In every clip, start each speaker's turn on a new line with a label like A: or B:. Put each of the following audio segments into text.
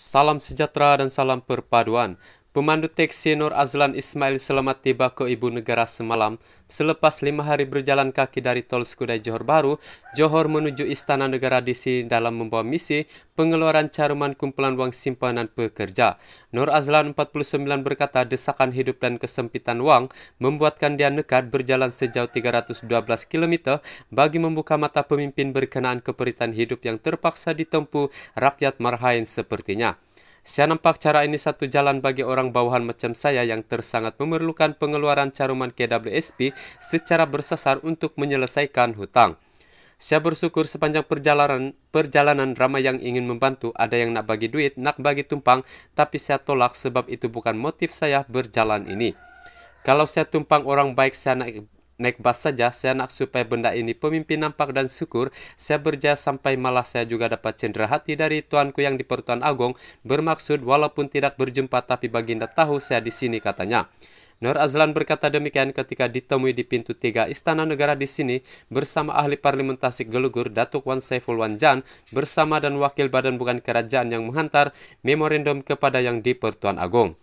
A: Salam sejahtera dan salam perpaduan. Pemandu teksi Nur Azlan Ismail selamat tiba ke ibu negara semalam. Selepas lima hari berjalan kaki dari Tol Sekudai Johor Baru, Johor menuju Istana Negara di sini dalam membawa misi pengeluaran caruman kumpulan wang simpanan pekerja. Nur Azlan 49 berkata desakan hidup dan kesempitan wang membuatkan dia nekat berjalan sejauh 312 km bagi membuka mata pemimpin berkenaan keperitan hidup yang terpaksa ditempuh rakyat marhain sepertinya. Saya nampak cara ini satu jalan bagi orang bawahan macam saya yang tersangat memerlukan pengeluaran caruman KWSP secara bersasar untuk menyelesaikan hutang. Saya bersyukur sepanjang perjalanan perjalanan ramai yang ingin membantu, ada yang nak bagi duit, nak bagi tumpang, tapi saya tolak sebab itu bukan motif saya berjalan ini. Kalau saya tumpang orang baik, saya nak naik bus saja, saya nak supaya benda ini pemimpin nampak dan syukur, saya berjaya sampai malah saya juga dapat cendera hati dari tuanku yang di Pertuan agung bermaksud walaupun tidak berjumpa tapi baginda tahu saya di sini katanya. Nur Azlan berkata demikian ketika ditemui di pintu tiga Istana Negara di sini bersama ahli parlimen Tasik Gelugur Datuk Wan Saiful Jan bersama dan wakil badan bukan kerajaan yang menghantar memorandum kepada yang di Pertuan Agong.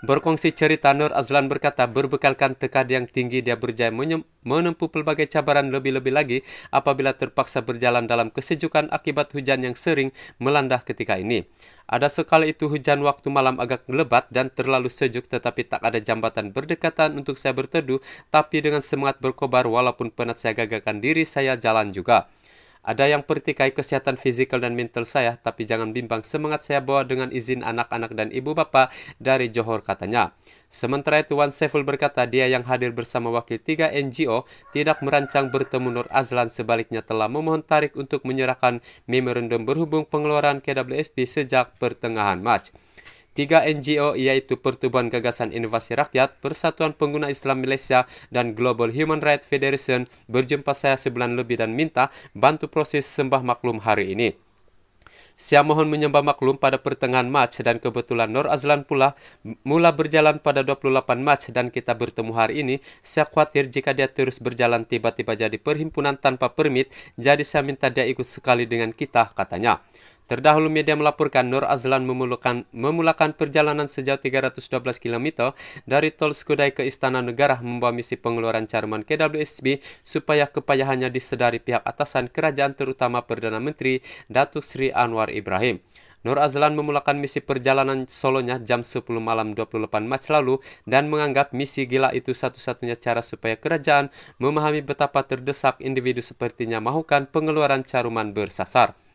A: Berkongsi cerita Nur Azlan berkata, berbekalkan tekad yang tinggi dia berjaya menempuh pelbagai cabaran lebih-lebih lagi apabila terpaksa berjalan dalam kesejukan akibat hujan yang sering melanda ketika ini. Ada sekali itu hujan waktu malam agak lebat dan terlalu sejuk tetapi tak ada jambatan berdekatan untuk saya berteduh tapi dengan semangat berkobar walaupun penat saya gagakan diri saya jalan juga. Ada yang pertikai kesehatan fisikal dan mental saya, tapi jangan bimbang, semangat saya bawa dengan izin anak-anak dan ibu bapak dari Johor katanya. Sementara itu Wan Seful berkata dia yang hadir bersama wakil tiga NGO tidak merancang bertemu Nur Azlan sebaliknya telah memohon tarik untuk menyerahkan memorandum berhubung pengeluaran KWSP sejak pertengahan Mac. Tiga NGO yaitu Pertubuhan Gagasan Inovasi Rakyat, Persatuan Pengguna Islam Malaysia, dan Global Human Rights Federation berjumpa saya sebulan lebih dan minta bantu proses sembah maklum hari ini. Saya mohon menyembah maklum pada pertengahan Mac dan kebetulan Nur Azlan pula mula berjalan pada 28 Mac dan kita bertemu hari ini. Saya khawatir jika dia terus berjalan tiba-tiba jadi perhimpunan tanpa permit, jadi saya minta dia ikut sekali dengan kita, katanya. Terdahulu media melaporkan Nur Azlan memulakan, memulakan perjalanan sejauh 312 km dari tol Skudai ke Istana Negara membawa misi pengeluaran Charman KWSB supaya kepayahannya disedari pihak atasan kerajaan terutama Perdana Menteri Datuk Sri Anwar Ibrahim. Nur Azlan memulakan misi perjalanan solonya jam 10 malam 28 Mac lalu dan menganggap misi gila itu satu-satunya cara supaya kerajaan memahami betapa terdesak individu sepertinya mahukan pengeluaran caruman bersasar.